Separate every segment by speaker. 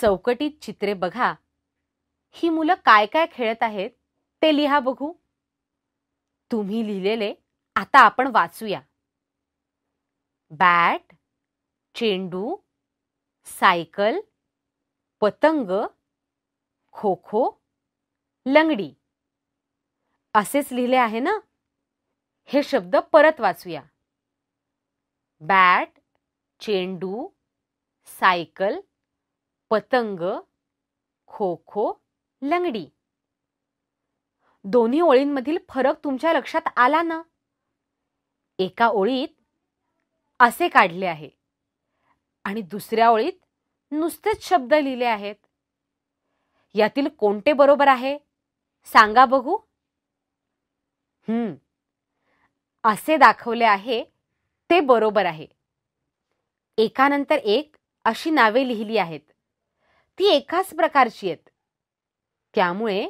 Speaker 1: चौकटीत चित्रे बघा ही मुलं काय काय खेळत आहेत ते लिहा बघू तुम्ही लिहिलेले आता आपण वाचूया बॅट चेंडू सायकल पतंग खो खो लंगडी असेच लिहिले आहे ना हे शब्द परत वाचूया बॅट चेंडू सायकल पतंग खो खो लंगडी दोन्ही ओळींमधील फरक तुमच्या लक्षात आला ना एका ओळीत असे काढले आहे आणि दुसऱ्या ओळीत नुसतेच शब्द लिहिले आहेत यातील कोणते बरोबर आहे सांगा बघू हम्म असे दाखवले आहे ते बरोबर आहे एकानंतर एक अशी नावे लिहिली आहेत ती एकाच प्रकारची आहेत त्यामुळे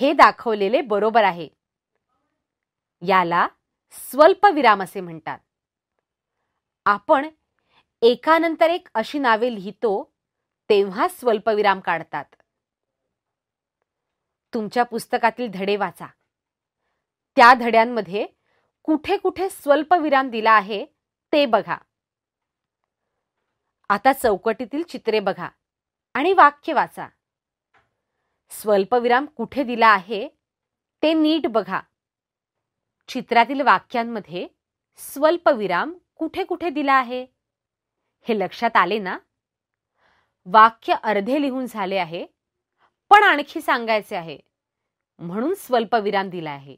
Speaker 1: हे दाखवलेले बरोबर आहे याला स्वल्पविराम असे म्हणतात आपण एकानंतर एक अशी नावे लिहितो तेव्हा स्वल्पविराम काढतात तुमच्या पुस्तकातील धडे वाचा त्या धड्यांमध्ये कुठे कुठे स्वल्पविराम दिला आहे ते बघा आता चौकटीतील चित्रे बघा आणि वाक्य वाचा स्वल्पविराम कुठे दिला आहे ते नीट बघा चित्रातील वाक्यांमध्ये स्वल्पविराम कुठे कुठे दिला आहे हे लक्षात आले ना वाक्य अर्धे लिहून झाले आहे पण आणखी सांगायचे आहे म्हणून स्वल्पविराम दिला आहे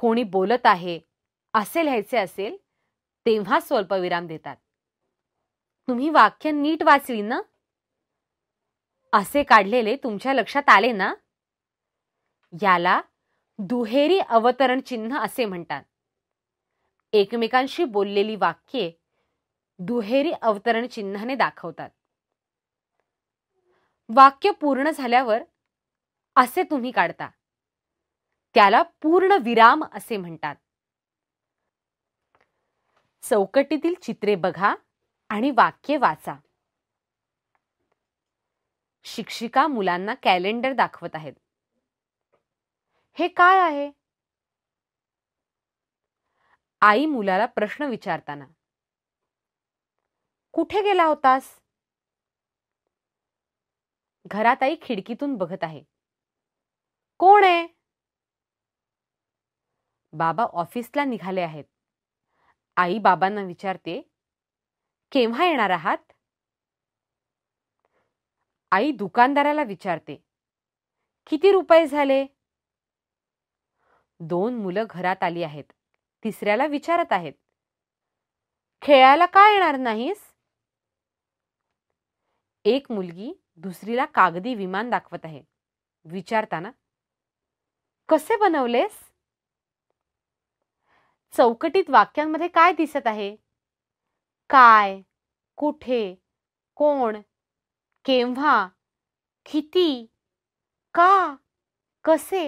Speaker 1: कोणी बोलत आहे असे लिहायचे असेल तेव्हा स्वल्पविराम देतात तुम्ही वाक्य नीट वाचली ना असे काढलेले तुमच्या लक्षात आले ना याला दुहेरी अवतरण चिन्ह असे म्हणतात एकमेकांशी बोललेली वाक्ये दुहेरी अवतरण चिन्हाने दाखवतात वाक्य पूर्ण झाल्यावर असे तुम्ही काढता त्याला पूर्ण विराम असे म्हणतात चौकटीतील चित्रे बघा आणि वाक्य वाचा शिक्षिका मुलांना कॅलेंडर दाखवत आहेत हे काय आहे आई मुलाला प्रश्न विचारताना कुठे गेला होतास घरात आई खिडकीतून बघत आहे कोण आहे बाबा ऑफिसला निघाले आहेत आई बाबांना विचारते केव्हा येणार आहात आई दुकानदाराला विचारते किती रुपये झाले दोन मुलं घरात आली आहेत तिसऱ्याला विचारत आहेत खेळायला काय येणार नाहीस एक मुलगी दुसरीला कागदी विमान दाखवत आहे विचारताना कसे बनवलेस चौकटीत वाक्यांमध्ये काय दिसत आहे काय कुठे कोण केव्हा किती का कसे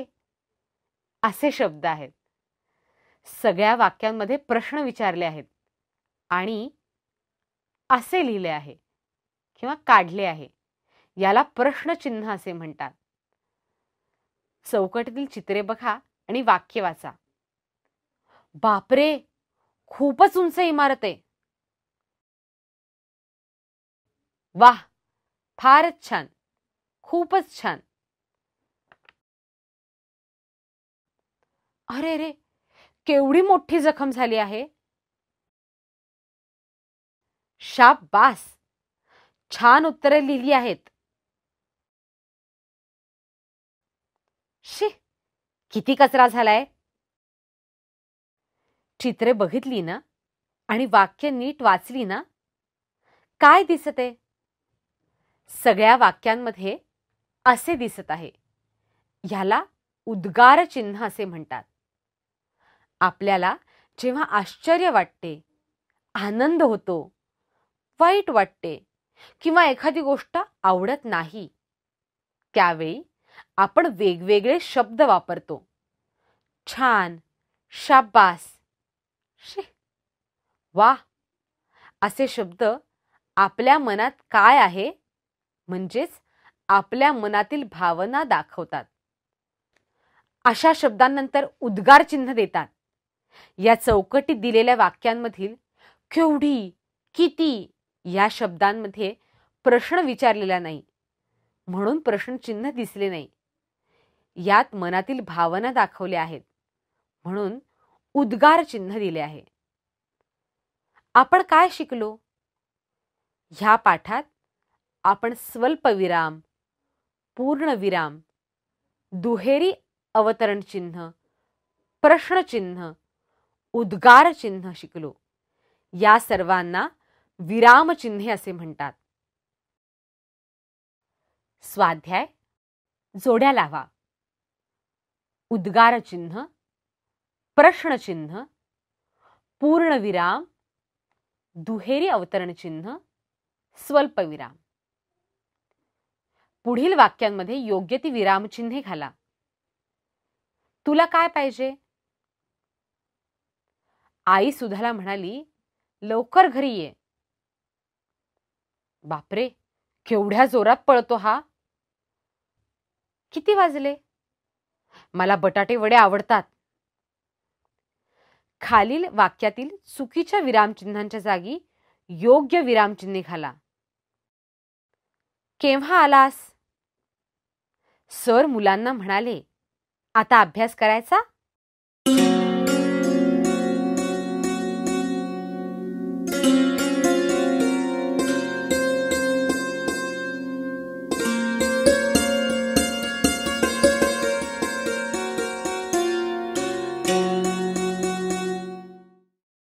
Speaker 1: असे शब्द आहेत सगळ्या वाक्यांमध्ये प्रश्न विचारले आहेत आणि असे लिहिले आहे किंवा काढले आहे याला प्रश्नचिन्ह असे म्हणतात चौकटीतील चित्रे बघा आणि वाक्य वाचा बापरे खूपच उंच इमारत आहे वाह फारच छान खूपच छान अरे रे केवढी मोठी जखम झाली आहे शाप बास छान उत्तरे लिहिली आहेत शी किती कचरा झालाय चित्रे बघितली ना आणि वाक्य नीट वाचली ना काय आहे सगळ्या वाक्यांमध्ये असे दिसत आहे ह्याला उद्गार चिन्ह असे म्हणतात आपल्याला जेव्हा आश्चर्य वाटते आनंद होतो वाईट वाटते किंवा एखादी गोष्ट आवडत नाही त्यावेळी आपण वेगवेगळे शब्द वापरतो छान शाबास शी वा असे शब्द आपल्या मनात काय आहे म्हणजेच आपल्या मनातील भावना दाखवतात अशा शब्दांनंतर उद्गार चिन्ह देतात या चौकटीत दिलेल्या वाक्यांमधील केवढी किती या शब्दांमध्ये प्रश्न विचारलेला नाही म्हणून प्रश्न चिन्ह दिसले नाही यात मनातील भावना दाखवल्या आहेत म्हणून उद्गार चिन्ह दिले आहे आपण काय शिकलो ह्या पाठात आपण स्वल्पविराम पूर्णविराम दुहेरी अवतरण चिन्ह प्रश्नचिन्ह उद्गार चिन्ह शिकलो या सर्वांना विरामचिन्हे असे म्हणतात स्वाध्याय जोड्या लावा उद्गार चिन्ह प्रश्नचिन्ह पूर्णविराम दुहेरी अवतरण चिन्ह स्वल्पविराम पुढील वाक्यांमध्ये योग्य ती विरामचिन्हे घाला तुला काय पाहिजे आई सुधाला म्हणाली लवकर घरी ये बापरे केवढ्या जोरात पळतो हा किती वाजले मला बटाटे वडे आवडतात खालील वाक्यातील चुकीच्या विरामचिन्हांच्या जागी योग्य विरामचिन्हे घाला केव्हा आलास सर मुलांना म्हणाले आता अभ्यास करायचा